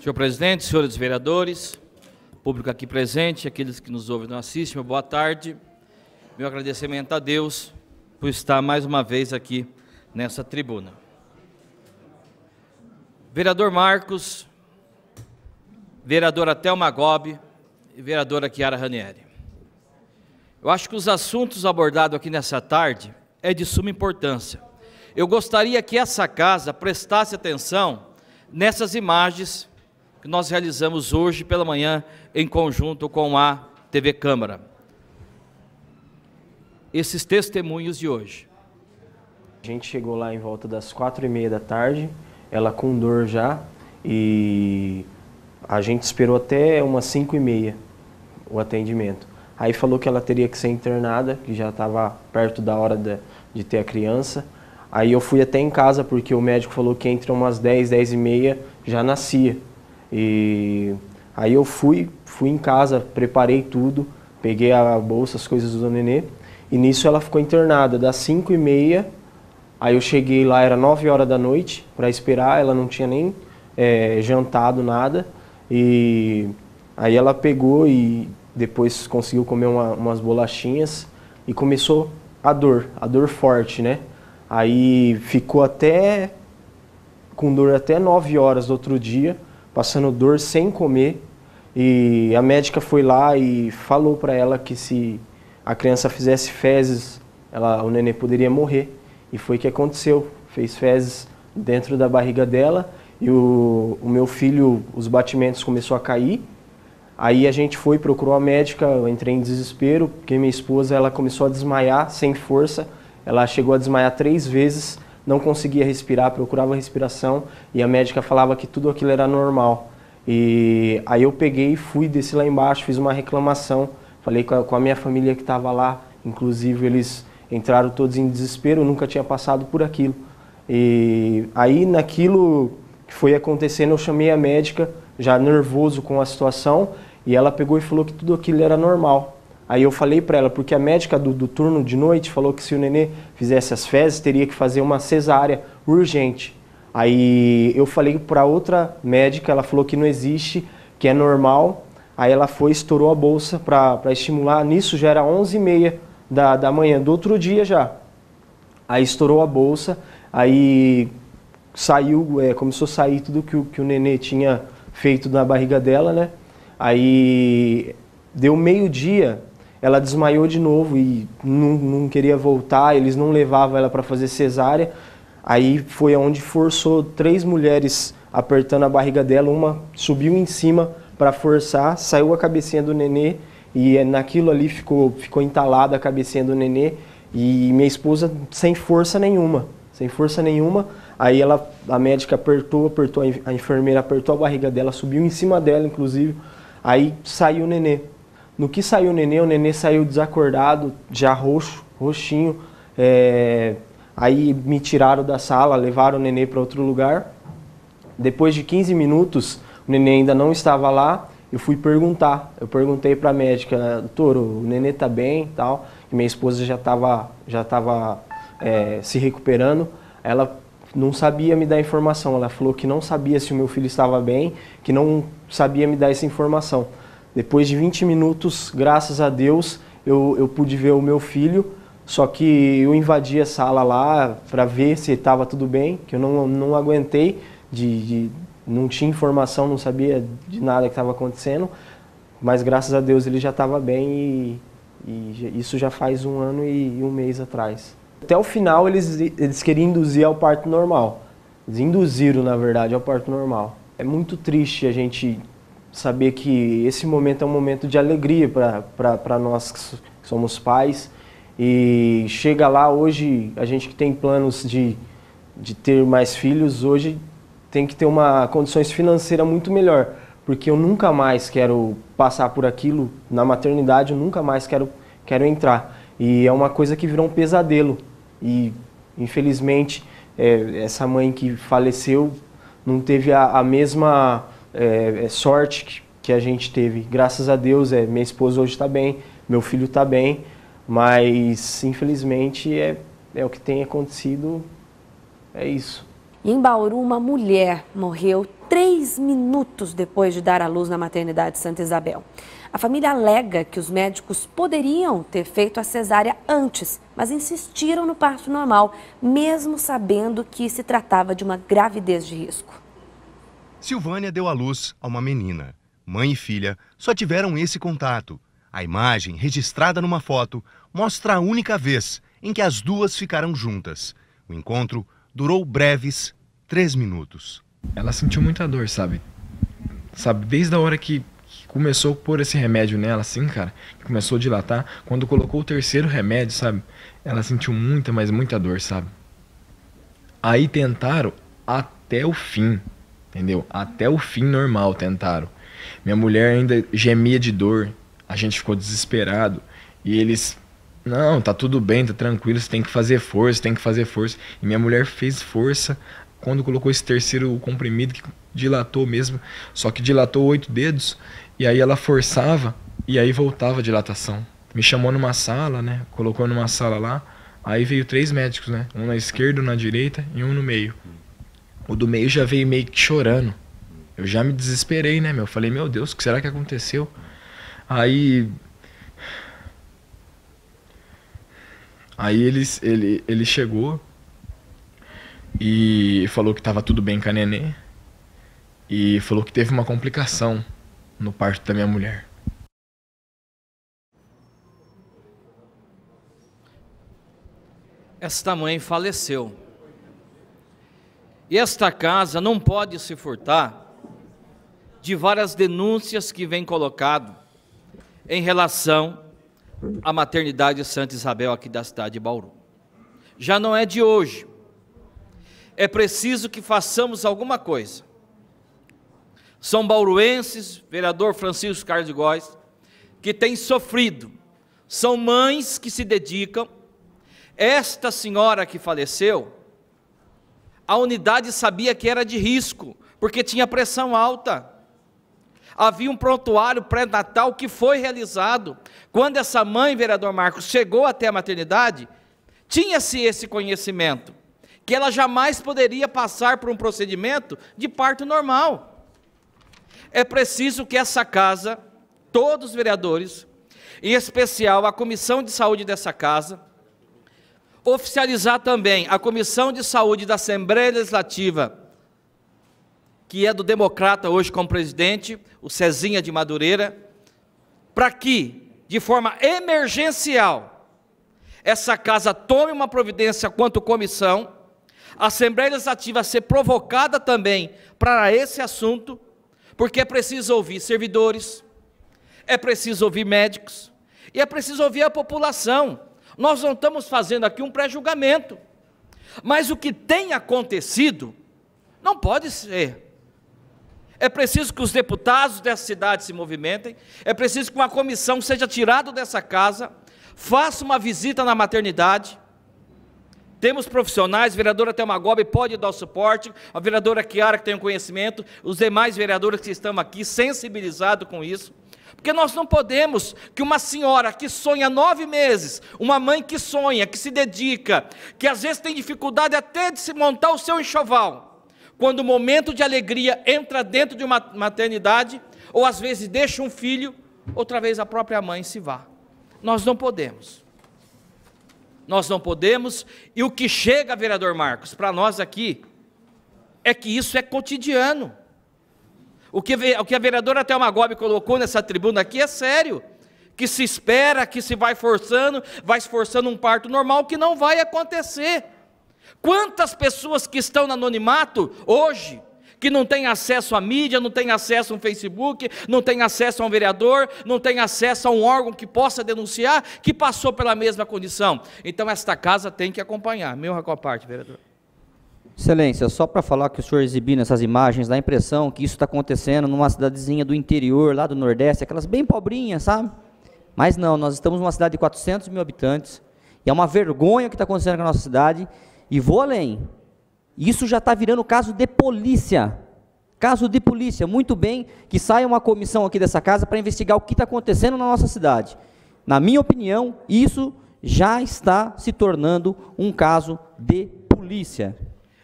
Senhor presidente, senhores vereadores, público aqui presente, aqueles que nos ouvem e nos assistem, boa tarde. Meu agradecimento a Deus por estar mais uma vez aqui nessa tribuna. Vereador Marcos, vereadora Thelma Gobi e vereadora Chiara Ranieri. Eu acho que os assuntos abordados aqui nessa tarde é de suma importância. Eu gostaria que essa casa prestasse atenção nessas imagens que nós realizamos hoje pela manhã em conjunto com a TV Câmara. Esses testemunhos de hoje. A gente chegou lá em volta das quatro e meia da tarde, ela com dor já, e a gente esperou até umas cinco e meia o atendimento. Aí falou que ela teria que ser internada, que já estava perto da hora de, de, ter a criança. Aí eu fui até em casa, porque o médico falou que entre umas 10, 10 e meia já nascia. E aí eu fui, fui em casa, preparei tudo, peguei a bolsa, as coisas do nenê. E nisso ela ficou internada das 5 e meia. Aí eu cheguei lá, era 9 horas da noite, para esperar, ela não tinha nem é, jantado nada. E aí ela pegou e depois conseguiu comer uma, umas bolachinhas e começou a dor, a dor forte, né? Aí ficou até com dor até 9 horas do outro dia passando dor sem comer. E a médica foi lá e falou para ela que se a criança fizesse fezes, ela, o nenê poderia morrer. E foi o que aconteceu. Fez fezes dentro da barriga dela e o, o meu filho, os batimentos começou a cair. Aí a gente foi, procurou a médica, eu entrei em desespero, porque minha esposa ela começou a desmaiar sem força. Ela chegou a desmaiar três vezes não conseguia respirar, procurava respiração e a médica falava que tudo aquilo era normal. E aí eu peguei e fui, desci lá embaixo, fiz uma reclamação, falei com a, com a minha família que estava lá, inclusive eles entraram todos em desespero, eu nunca tinha passado por aquilo. E aí naquilo que foi acontecendo, eu chamei a médica, já nervoso com a situação, e ela pegou e falou que tudo aquilo era normal. Aí eu falei para ela, porque a médica do, do, turno de noite falou que se o nenê fizesse as fezes, teria que fazer uma cesárea urgente. Aí eu falei para outra médica, ela falou que não existe, que é normal. Aí ela foi, estourou a bolsa para estimular. Nisso já era 11h30 da, da manhã, do outro dia já. Aí estourou a bolsa, aí saiu, é, começou a sair tudo que o, que o nenê tinha feito na barriga dela, né? Aí deu meio-dia, ela desmaiou de novo e não, não queria voltar, eles não levavam ela para fazer cesárea. Aí foi onde forçou três mulheres apertando a barriga dela, uma subiu em cima para forçar, saiu a cabecinha do nenê e é, naquilo ali ficou, ficou entalada a cabecinha do nenê e minha esposa sem força nenhuma, sem força nenhuma. Aí ela, a médica apertou, apertou, a enfermeira apertou a barriga dela, subiu em cima dela, inclusive. Aí saiu o nenê. No que saiu o nenê, o nenê saiu desacordado, já roxo, roxinho. É... Aí me tiraram da sala, levaram o nenê para outro lugar. Depois de 15 minutos, o nenê ainda não estava lá. Eu fui perguntar, eu perguntei para a médica, doutor, o nenê tá bem tal. E minha esposa já estava já tava, é, se recuperando. Ela não sabia me dar informação. Ela falou que não sabia se o meu filho estava bem, que não sabia me dar essa informação. Depois de 20 minutos, graças a Deus, eu, eu pude ver o meu filho. Só que eu invadi a sala lá para ver se estava tudo bem, que eu não, não aguentei, de, de não tinha informação, não sabia de nada que estava acontecendo. Mas graças a Deus ele já estava bem e, e, isso já faz um ano e, e um mês atrás. Até o final eles, eles queriam induzir ao parto normal. Eles induziram, na verdade, ao parto normal. É muito triste a gente saber que esse momento é um momento de alegria para nós que somos pais. E chega lá hoje, a gente que tem planos de, de ter mais filhos, hoje tem que ter uma condições financeiras muito melhor, porque eu nunca mais quero passar por aquilo na maternidade, eu nunca mais quero quero entrar. E é uma coisa que virou um pesadelo. E infelizmente é, essa mãe que faleceu não teve a, a mesma é, é, sorte que, que a gente teve. Graças a Deus, é, minha esposa hoje está bem, meu filho está bem, mas infelizmente é, é o que tem acontecido, é isso. Em Bauru, uma mulher morreu três minutos depois de dar à luz na maternidade Santa Isabel. A família alega que os médicos poderiam ter feito a cesárea antes, mas insistiram no parto normal, mesmo sabendo que se tratava de uma gravidez de risco. Silvânia deu à luz a uma menina. Mãe e filha só tiveram esse contato. A imagem, registrada numa foto, mostra a única vez em que as duas ficaram juntas. O encontro durou breves três minutos. Ela sentiu muita dor, sabe? Sabe, desde a hora que começou a pôr esse remédio nela, assim, cara, começou a dilatar, quando colocou o terceiro remédio, sabe? Ela sentiu muita, mas muita dor, sabe? Aí tentaram até o fim entendeu? Até o fim normal tentaram. Minha mulher ainda gemia de dor, a gente ficou desesperado e eles não, tá tudo bem, tá tranquilo, você tem que fazer força, tem que fazer força. E minha mulher fez força quando colocou esse terceiro comprimido que dilatou mesmo, só que dilatou oito dedos e aí ela forçava e aí voltava a dilatação. Me chamou numa sala, né? Colocou numa sala lá. Aí veio três médicos, né? Um na esquerda, um na direita e um no meio. O do meio já veio meio que chorando. Eu já me desesperei, né, meu? Falei, meu Deus, o que será que aconteceu? Aí. Aí ele, ele, ele chegou e falou que tava tudo bem com a neném. E falou que teve uma complicação no parto da minha mulher. Esta mãe faleceu. Esta casa não pode se furtar de várias denúncias que vem colocado em relação à maternidade Santa Isabel aqui da cidade de Bauru. Já não é de hoje. É preciso que façamos alguma coisa. São bauruenses, vereador Francisco Carlos de Góes, que tem sofrido. São mães que se dedicam. Esta senhora que faleceu, a unidade sabia que era de risco, porque tinha pressão alta. Havia um prontuário pré-natal que foi realizado. Quando essa mãe, vereador Marcos, chegou até a maternidade, tinha-se esse conhecimento, que ela jamais poderia passar por um procedimento de parto normal. É preciso que essa casa, todos os vereadores, em especial a comissão de saúde dessa casa, oficializar também a Comissão de Saúde da Assembleia Legislativa, que é do Democrata hoje como presidente, o Cezinha de Madureira, para que, de forma emergencial, essa casa tome uma providência quanto comissão, a Assembleia Legislativa ser provocada também para esse assunto, porque é preciso ouvir servidores, é preciso ouvir médicos, e é preciso ouvir a população nós não estamos fazendo aqui um pré-julgamento, mas o que tem acontecido não pode ser. É preciso que os deputados dessa cidade se movimentem, é preciso que uma comissão seja tirada dessa casa, faça uma visita na maternidade. Temos profissionais, a vereadora Thelma Gobi pode dar o suporte, a vereadora Kiara que tem o conhecimento, os demais vereadores que estão aqui sensibilizados com isso. Porque nós não podemos que uma senhora que sonha nove meses, uma mãe que sonha, que se dedica, que às vezes tem dificuldade até de se montar o seu enxoval, quando o momento de alegria entra dentro de uma maternidade, ou às vezes deixa um filho, outra vez a própria mãe se vá. Nós não podemos. Nós não podemos, e o que chega, vereador Marcos, para nós aqui, é que isso é cotidiano. O que, o que a vereadora Thelma Gobi colocou nessa tribuna aqui é sério. Que se espera, que se vai forçando, vai esforçando um parto normal que não vai acontecer. Quantas pessoas que estão no anonimato hoje, que não tem acesso à mídia, não tem acesso a um Facebook, não tem acesso a um vereador, não tem acesso a um órgão que possa denunciar, que passou pela mesma condição. Então esta casa tem que acompanhar. Meu racó parte, vereador. Excelência, só para falar que o senhor exibindo essas imagens, dá a impressão que isso está acontecendo numa cidadezinha do interior, lá do Nordeste, aquelas bem pobrinhas, sabe? Mas não, nós estamos numa cidade de 400 mil habitantes, e é uma vergonha o que está acontecendo com a nossa cidade, e vou além. Isso já está virando caso de polícia. Caso de polícia, muito bem que saia uma comissão aqui dessa casa para investigar o que está acontecendo na nossa cidade. Na minha opinião, isso já está se tornando um caso de polícia.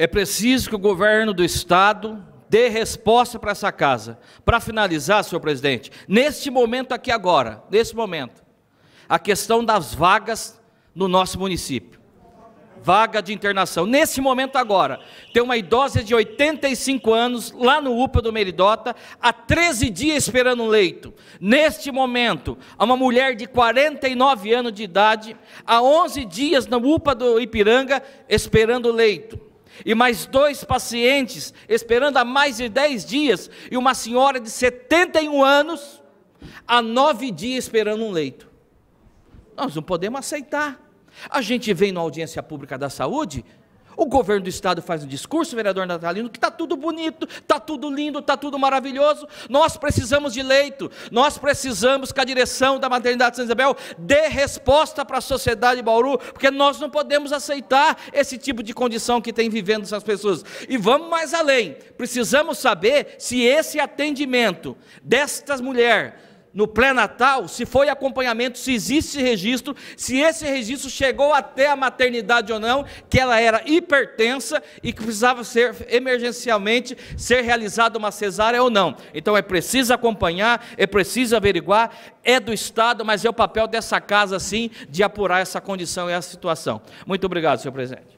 É preciso que o governo do Estado dê resposta para essa casa. Para finalizar, senhor presidente, neste momento aqui agora, neste momento, a questão das vagas no nosso município. Vaga de internação. Neste momento agora, tem uma idosa de 85 anos lá no UPA do Meridota, há 13 dias esperando um leito. Neste momento, há uma mulher de 49 anos de idade, há 11 dias na UPA do Ipiranga esperando leito e mais dois pacientes esperando há mais de 10 dias, e uma senhora de 71 anos há nove dias esperando um leito. Nós não podemos aceitar. A gente vem na audiência pública da saúde, o governo do estado faz um discurso, vereador Natalino, que está tudo bonito, está tudo lindo, está tudo maravilhoso. Nós precisamos de leito, nós precisamos que a direção da maternidade de Santa Isabel dê resposta para a sociedade de Bauru, porque nós não podemos aceitar esse tipo de condição que tem vivendo essas pessoas. E vamos mais além, precisamos saber se esse atendimento destas mulheres no pré-natal, se foi acompanhamento, se existe registro, se esse registro chegou até a maternidade ou não, que ela era hipertensa e que precisava ser emergencialmente ser realizada uma cesárea ou não. Então é preciso acompanhar, é preciso averiguar, é do Estado, mas é o papel dessa casa sim de apurar essa condição e essa situação. Muito obrigado, senhor presidente.